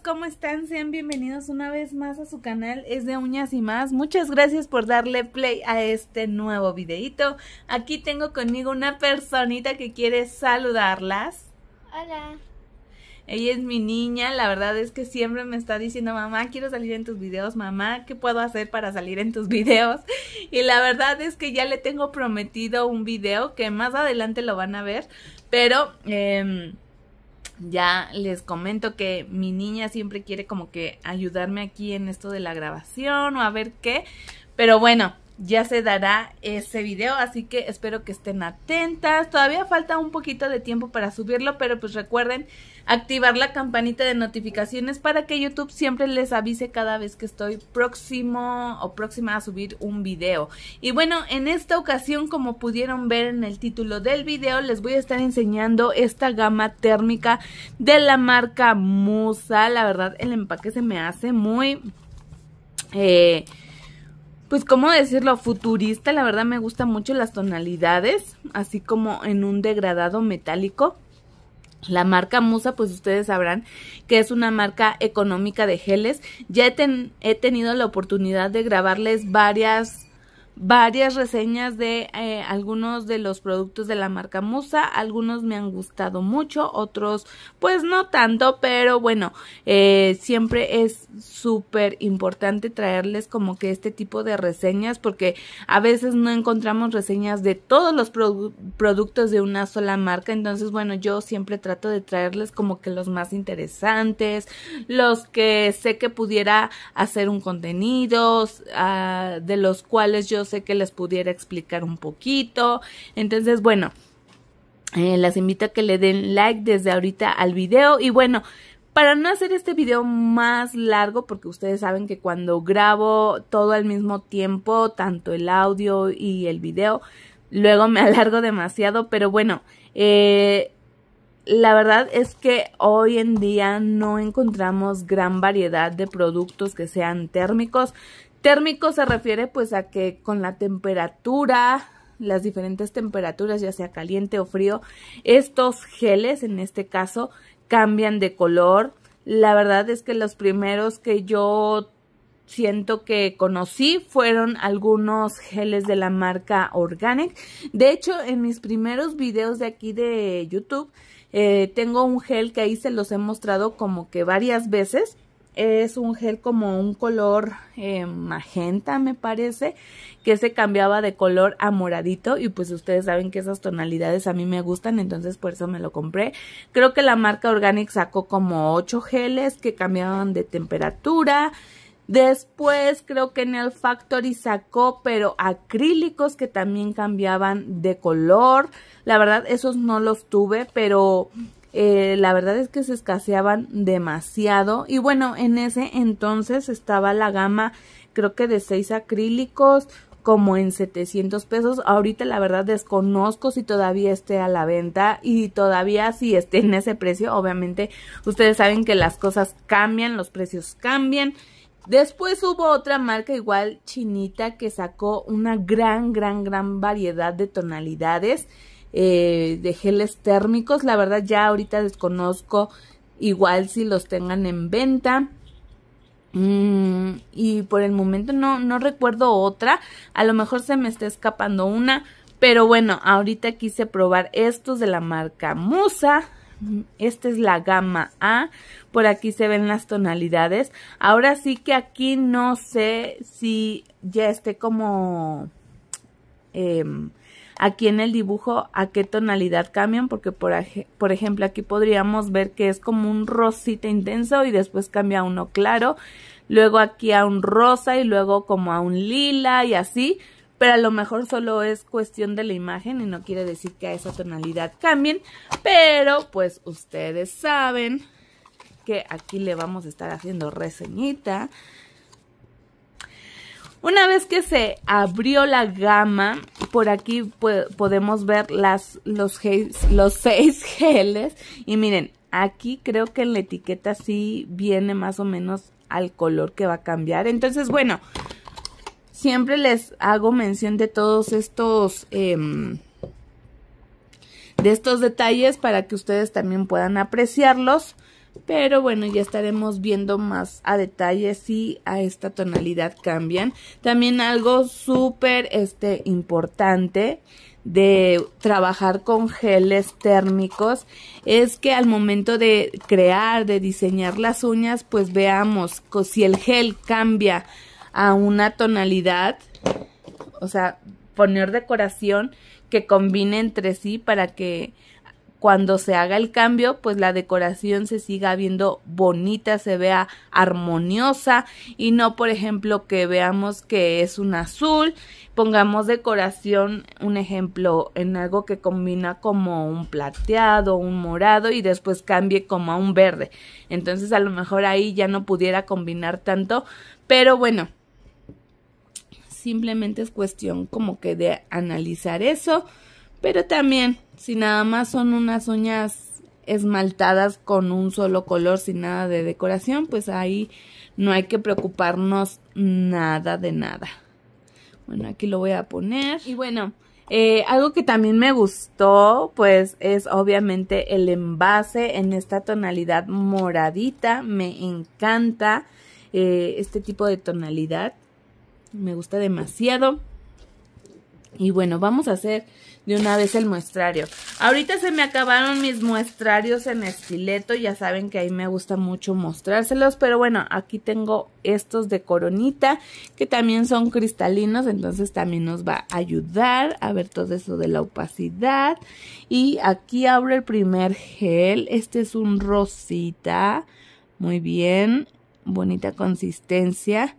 ¿cómo están? Sean bienvenidos una vez más a su canal, es de uñas y más. Muchas gracias por darle play a este nuevo videito. Aquí tengo conmigo una personita que quiere saludarlas. Hola. Ella es mi niña, la verdad es que siempre me está diciendo, mamá, quiero salir en tus videos, mamá, ¿qué puedo hacer para salir en tus videos? Y la verdad es que ya le tengo prometido un video que más adelante lo van a ver, pero... Em, ya les comento que mi niña siempre quiere como que ayudarme aquí en esto de la grabación o a ver qué. Pero bueno, ya se dará ese video, así que espero que estén atentas. Todavía falta un poquito de tiempo para subirlo, pero pues recuerden activar la campanita de notificaciones para que YouTube siempre les avise cada vez que estoy próximo o próxima a subir un video. Y bueno, en esta ocasión, como pudieron ver en el título del video, les voy a estar enseñando esta gama térmica de la marca Musa. La verdad, el empaque se me hace muy... Eh, pues, ¿cómo decirlo? Futurista, la verdad me gustan mucho las tonalidades, así como en un degradado metálico. La marca Musa, pues ustedes sabrán que es una marca económica de geles. Ya he, he tenido la oportunidad de grabarles varias varias reseñas de eh, algunos de los productos de la marca Musa, algunos me han gustado mucho, otros pues no tanto, pero bueno, eh, siempre es súper importante traerles como que este tipo de reseñas porque a veces no encontramos reseñas de todos los productos de una sola marca, entonces bueno, yo siempre trato de traerles como que los más interesantes, los que sé que pudiera hacer un contenido, ah, de los cuales yo Sé que les pudiera explicar un poquito. Entonces, bueno, eh, las invito a que le den like desde ahorita al video y bueno, para no hacer este video más largo, porque ustedes saben que cuando grabo todo al mismo tiempo, tanto el audio y el video, luego me alargo demasiado, pero bueno, eh, la verdad es que hoy en día no encontramos gran variedad de productos que sean térmicos. Térmico se refiere pues a que con la temperatura, las diferentes temperaturas, ya sea caliente o frío, estos geles en este caso cambian de color. La verdad es que los primeros que yo siento que conocí fueron algunos geles de la marca Organic. De hecho, en mis primeros videos de aquí de YouTube, eh, tengo un gel que ahí se los he mostrado como que varias veces es un gel como un color eh, magenta me parece que se cambiaba de color a moradito y pues ustedes saben que esas tonalidades a mí me gustan entonces por eso me lo compré creo que la marca Organic sacó como 8 geles que cambiaban de temperatura Después creo que en el Factory sacó, pero acrílicos que también cambiaban de color. La verdad, esos no los tuve, pero eh, la verdad es que se escaseaban demasiado y bueno, en ese entonces estaba la gama creo que de seis acrílicos como en 700 pesos. Ahorita la verdad desconozco si todavía esté a la venta y todavía si esté en ese precio. Obviamente ustedes saben que las cosas cambian, los precios cambian. Después hubo otra marca igual chinita que sacó una gran, gran, gran variedad de tonalidades. Eh, de geles térmicos. La verdad ya ahorita desconozco igual si los tengan en venta. Mm, y por el momento no, no recuerdo otra. A lo mejor se me está escapando una. Pero bueno, ahorita quise probar estos de la marca Musa. Esta es la gama A. Por aquí se ven las tonalidades. Ahora sí que aquí no sé si ya esté como... Eh, aquí en el dibujo a qué tonalidad cambian, porque por, ejemplo aquí podríamos ver que es como un rosita intenso y después cambia a uno claro, luego aquí a un rosa y luego como a un lila y así, pero a lo mejor solo es cuestión de la imagen y no quiere decir que a esa tonalidad cambien, pero pues ustedes saben que aquí le vamos a estar haciendo reseñita una vez que se abrió la gama, por aquí podemos ver las, los, seis geles. Y miren, aquí creo que en la etiqueta sí viene más o menos al color que va a cambiar. Entonces, bueno, siempre les hago mención de todos estos... Em, de estos detalles para que ustedes también puedan apreciarlos. Pero bueno, ya estaremos viendo más a detalle si a esta tonalidad cambian. También algo súper este, importante de trabajar con geles térmicos es que al momento de crear, de diseñar las uñas, pues veamos si el gel cambia a una tonalidad, o sea, poner decoración que combine entre sí para que cuando se haga el cambio, pues la decoración se siga viendo bonita, se vea armoniosa y no, por ejemplo, que veamos que es un azul, pongamos decoración, un ejemplo, en algo que combina como un plateado, un morado y después cambie como a un verde. Entonces a lo mejor ahí ya no pudiera combinar tanto, pero bueno. Simplemente es cuestión como que de analizar eso, pero también si nada más son unas uñas esmaltadas con un solo color sin nada de decoración, pues ahí no hay que preocuparnos nada de nada. Bueno, aquí lo voy a poner. Y bueno, eh, algo que también me gustó, pues es obviamente el envase en esta tonalidad moradita. Me encanta eh, este tipo de tonalidad. Me gusta demasiado. Y bueno, vamos a hacer de una vez el muestrario. Ahorita se me acabaron mis muestrarios en estileto, ya saben que ahí me gusta mucho mostrárselos, pero bueno, aquí tengo estos de coronita que también son cristalinos, entonces también nos va a ayudar a ver todo eso de la opacidad. Y aquí abro el primer gel, este es un rosita, muy bien, bonita consistencia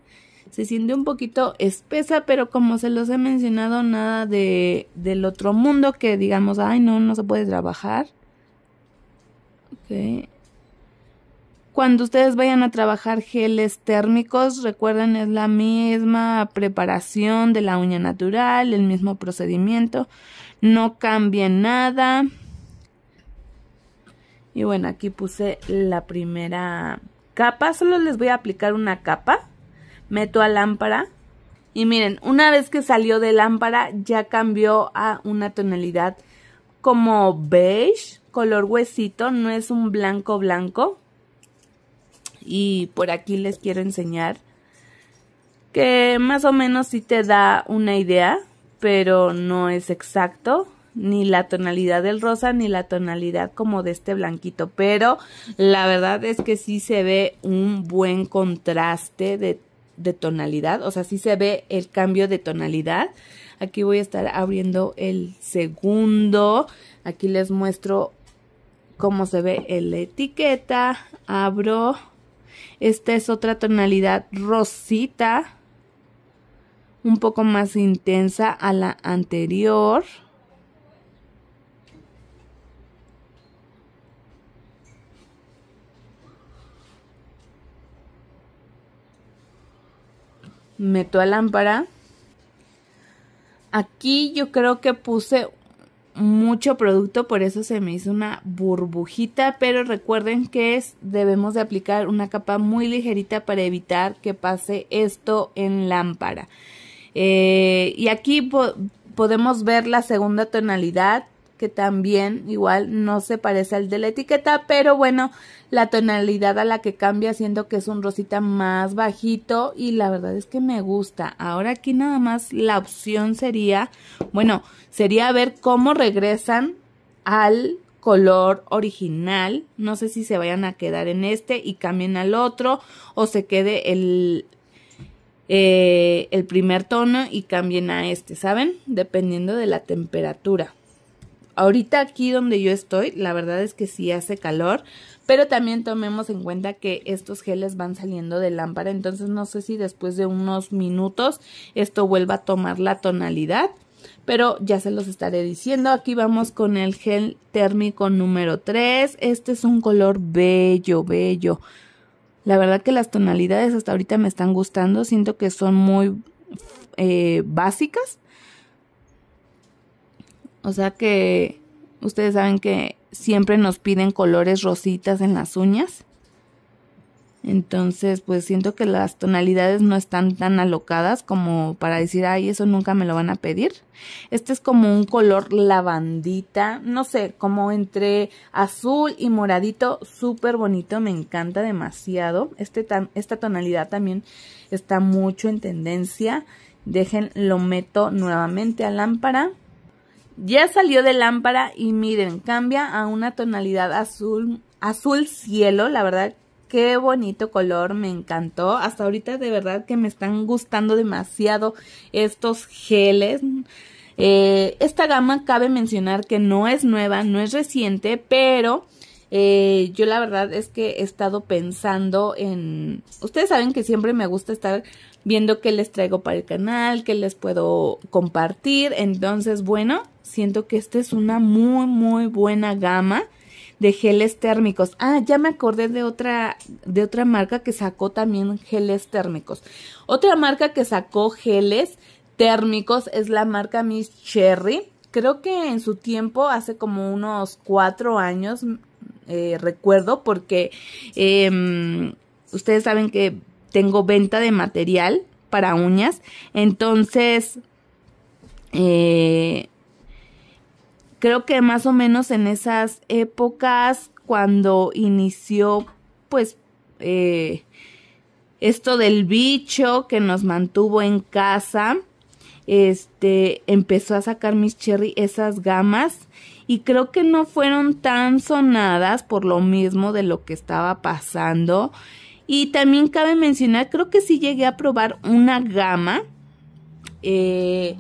se siente un poquito espesa, pero como se los he mencionado, nada de, del otro mundo que digamos, ay no, no se puede trabajar. Cuando ustedes vayan a trabajar geles térmicos, recuerden es la misma preparación de la uña natural, el mismo procedimiento, no cambien nada. Y bueno, aquí puse la primera capa, solo les voy a aplicar una capa meto a lámpara. Y miren, una vez que salió de lámpara ya cambió a una tonalidad como beige, color huesito, no es un blanco blanco. Y por aquí les quiero enseñar que más o menos sí te da una idea, pero no es exacto ni la tonalidad del rosa ni la tonalidad como de este blanquito, pero la verdad es que sí se ve un buen contraste de de tonalidad, o sea, si se ve el cambio de tonalidad. Aquí voy a estar abriendo el segundo, aquí les muestro cómo se ve la etiqueta, abro, esta es otra tonalidad rosita, un poco más intensa a la anterior, meto a lámpara. Aquí yo creo que puse mucho producto, por eso se me hizo una burbujita, pero recuerden que es, debemos de aplicar una capa muy ligerita para evitar que pase esto en lámpara. Eh, y aquí podemos ver la segunda tonalidad que también igual no se parece al de la etiqueta, pero bueno, la tonalidad a la que cambia siendo que es un rosita más bajito y la verdad es que me gusta. Ahora aquí nada más la opción sería, bueno, sería ver cómo regresan al color original. No sé si se vayan a quedar en este y cambien al otro o se quede el, eh, el primer tono y cambien a este, ¿saben? Dependiendo de la temperatura. Ahorita aquí donde yo estoy, la verdad es que sí hace calor, pero también tomemos en cuenta que estos geles van saliendo de lámpara, entonces no sé si después de unos minutos esto vuelva a tomar la tonalidad, pero ya se los estaré diciendo. Aquí vamos con el gel térmico número 3, este es un color bello, bello. La verdad que las tonalidades hasta ahorita me están gustando, siento que son muy eh, básicas, o sea que ustedes saben que siempre nos piden colores rositas en las uñas. Entonces, pues siento que las tonalidades no están tan alocadas como para decir, ay, eso nunca me lo van a pedir. Este es como un color lavandita, no sé, como entre azul y moradito, súper bonito, me encanta demasiado. Este, esta tonalidad también está mucho en tendencia. Dejen, lo meto nuevamente a lámpara ya salió de lámpara y miren, cambia a una tonalidad azul, azul cielo, la verdad, qué bonito color, me encantó. Hasta ahorita de verdad que me están gustando demasiado estos geles. Eh, esta gama cabe mencionar que no es nueva, no es reciente, pero eh, yo la verdad es que he estado pensando en... Ustedes saben que siempre me gusta estar viendo qué les traigo para el canal, qué les puedo compartir. Entonces, bueno, siento que esta es una muy, muy buena gama de geles térmicos. Ah, ya me acordé de otra, de otra marca que sacó también geles térmicos. Otra marca que sacó geles térmicos es la marca Miss Cherry. Creo que en su tiempo, hace como unos cuatro años, eh, recuerdo porque em, ustedes saben que tengo venta de material para uñas. Entonces, eh, creo que más o menos en esas épocas cuando inició pues eh, esto del bicho que nos mantuvo en casa este empezó a sacar mis cherry esas gamas y creo que no fueron tan sonadas por lo mismo de lo que estaba pasando. Y también cabe mencionar, creo que sí llegué a probar una gama, eh,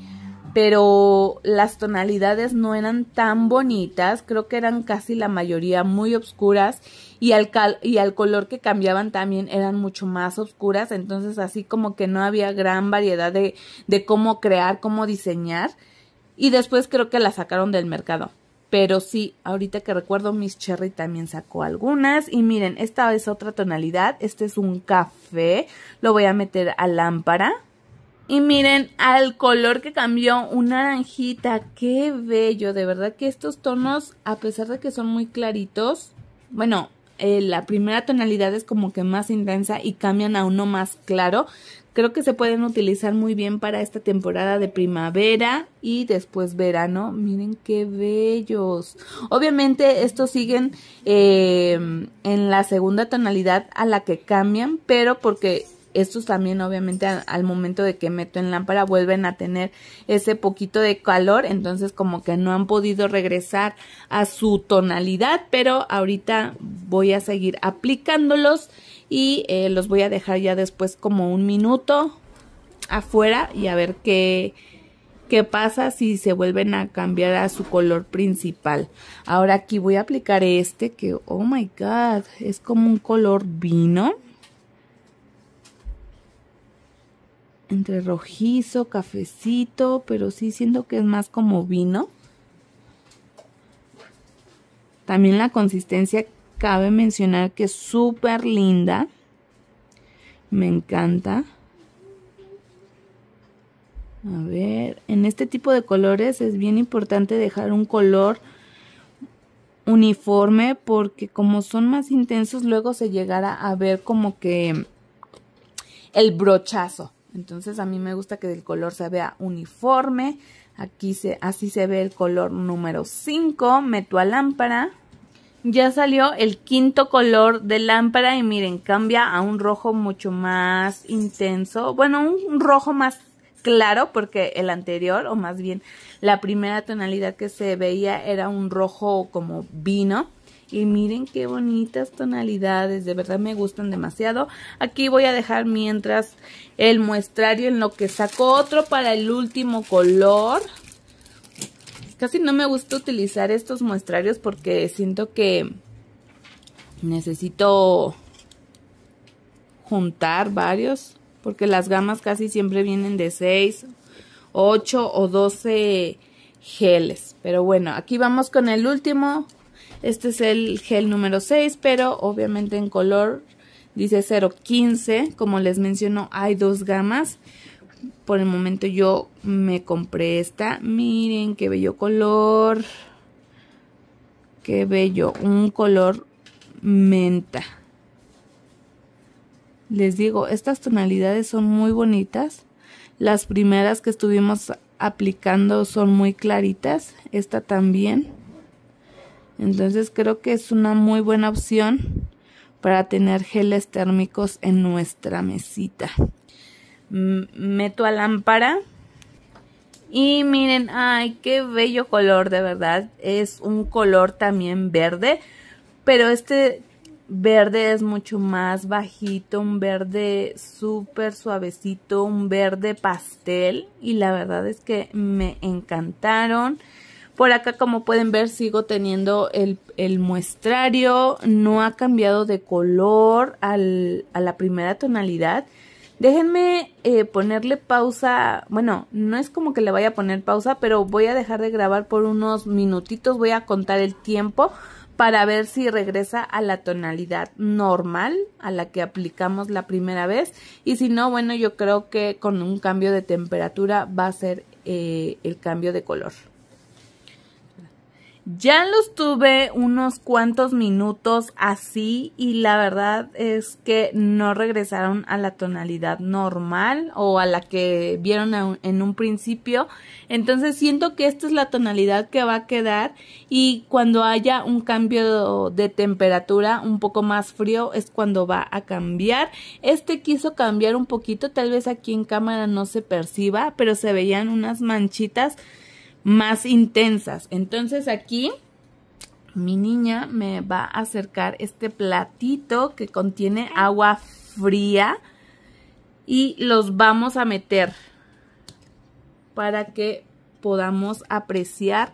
pero las tonalidades no eran tan bonitas, creo que eran casi la mayoría muy oscuras y al, y al color que cambiaban también eran mucho más oscuras, entonces así como que no había gran variedad de, de cómo crear, cómo diseñar y después creo que la sacaron del mercado. Pero sí, ahorita que recuerdo, Miss Cherry también sacó algunas. Y miren, esta es otra tonalidad. Este es un café. Lo voy a meter a lámpara. Y miren al color que cambió, un naranjita, qué bello, de verdad que estos tonos, a pesar de que son muy claritos, bueno, eh, la primera tonalidad es como que más intensa y cambian a uno más claro. Creo que se pueden utilizar muy bien para esta temporada de primavera y después verano. Miren qué bellos. Obviamente estos siguen eh, en la segunda tonalidad a la que cambian, pero porque estos también obviamente al, momento de que meto en lámpara vuelven a tener ese poquito de calor, entonces como que no han podido regresar a su tonalidad, pero ahorita voy a seguir aplicándolos y eh, los voy a dejar ya después como un minuto afuera y a ver qué, qué pasa si se vuelven a cambiar a su color principal. Ahora aquí voy a aplicar este que, oh my god, es como un color vino. entre rojizo, cafecito, pero sí siento que es más como vino. También la consistencia cabe mencionar que es súper linda. Me encanta. A ver, en este tipo de colores es bien importante dejar un color uniforme porque como son más intensos luego se llegará a ver como que el brochazo. Entonces a mí me gusta que el color se vea uniforme. Aquí se, así se ve el color número 5, meto a lámpara. Ya salió el quinto color de lámpara y miren, cambia a un rojo mucho más intenso. Bueno, un rojo más claro porque el anterior, o más bien la primera tonalidad que se veía era un rojo como vino. Y miren qué bonitas tonalidades, de verdad me gustan demasiado. Aquí voy a dejar mientras el muestrario en lo que saco otro para el último color. Casi no me gusta utilizar estos muestrarios porque siento que necesito juntar varios. Porque las gamas casi siempre vienen de 6, 8 o 12 geles. Pero bueno, aquí vamos con el último este es el gel número 6, pero obviamente en color dice 015. Como les menciono, hay dos gamas. Por el momento yo me compré esta. Miren qué bello color. Qué bello. Un color menta. Les digo, estas tonalidades son muy bonitas. Las primeras que estuvimos aplicando son muy claritas. Esta también. Entonces creo que es una muy buena opción para tener geles térmicos en nuestra mesita. meto a lámpara. Y miren, ay, qué bello color, de verdad. Es un color también verde, pero este verde es mucho más bajito, un verde súper suavecito, un verde pastel. Y la verdad es que me encantaron. Por acá, como pueden ver, sigo teniendo el, muestrario. No ha cambiado de color a la primera tonalidad. Déjenme eh, ponerle pausa, bueno, no es como que le vaya a poner pausa, pero voy a dejar de grabar por unos minutitos, voy a contar el tiempo para ver si regresa a la tonalidad normal a la que aplicamos la primera vez y si no, bueno, yo creo que con un cambio de temperatura va a ser eh, el cambio de color. Ya los tuve unos cuantos minutos así y la verdad es que no regresaron a la tonalidad normal o a la que vieron en un principio. Entonces siento que esta es la tonalidad que va a quedar y cuando haya un cambio de temperatura un poco más frío es cuando va a cambiar. Este quiso cambiar un poquito, tal vez aquí en cámara no se perciba, pero se veían unas manchitas más intensas. Entonces aquí mi niña me va a acercar este platito que contiene agua fría y los vamos a meter para que podamos apreciar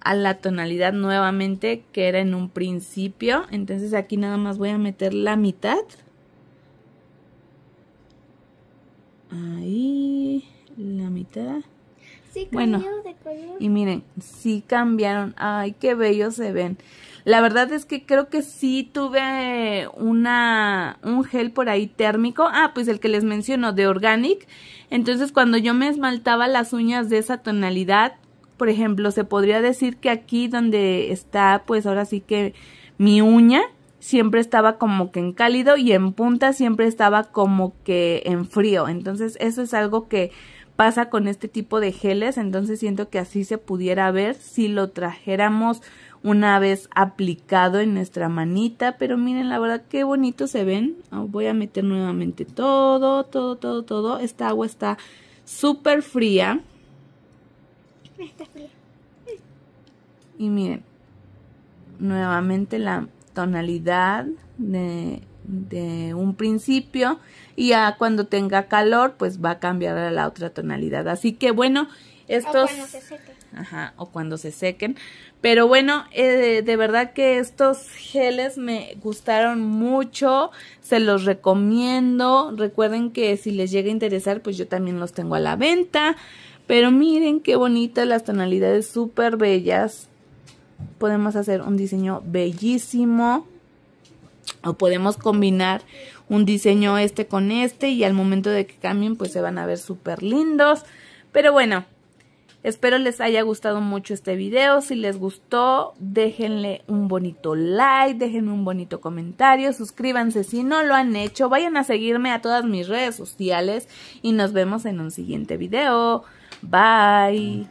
a la tonalidad nuevamente que era en un principio. Entonces aquí nada más voy a meter la mitad. Ahí, la mitad bueno, Y miren, sí cambiaron. Ay, qué bellos se ven. La verdad es que creo que sí tuve una un gel por ahí térmico. Ah, pues el que les menciono de Organic. Entonces, cuando yo me esmaltaba las uñas de esa tonalidad, por ejemplo, se podría decir que aquí donde está, pues ahora sí que mi uña siempre estaba como que en cálido y en punta siempre estaba como que en frío. Entonces, eso es algo que pasa con este tipo de geles, entonces siento que así se pudiera ver si lo trajéramos una vez aplicado en nuestra manita, pero miren la verdad qué bonito se ven. Ah, voy a meter nuevamente todo, todo, todo, todo. Esta agua está súper fría. Está fría. Y miren, nuevamente la tonalidad de de un principio y ya cuando tenga calor pues va a cambiar a la otra tonalidad. Así que bueno, estos... O cuando se sequen. Ajá, o cuando se sequen. Pero bueno, eh, de verdad que estos geles me gustaron mucho, se los recomiendo. Recuerden que si les llega a interesar pues yo también los tengo a la venta. Pero miren qué bonitas las tonalidades, súper bellas. Podemos hacer un diseño bellísimo o podemos combinar un diseño este con este y al momento de que cambien pues se van a ver súper lindos. Pero bueno, espero les haya gustado mucho este video. Si les gustó, déjenle un bonito like, déjenme un bonito comentario, suscríbanse si no lo han hecho, vayan a seguirme a todas mis redes sociales y nos vemos en un siguiente video. Bye.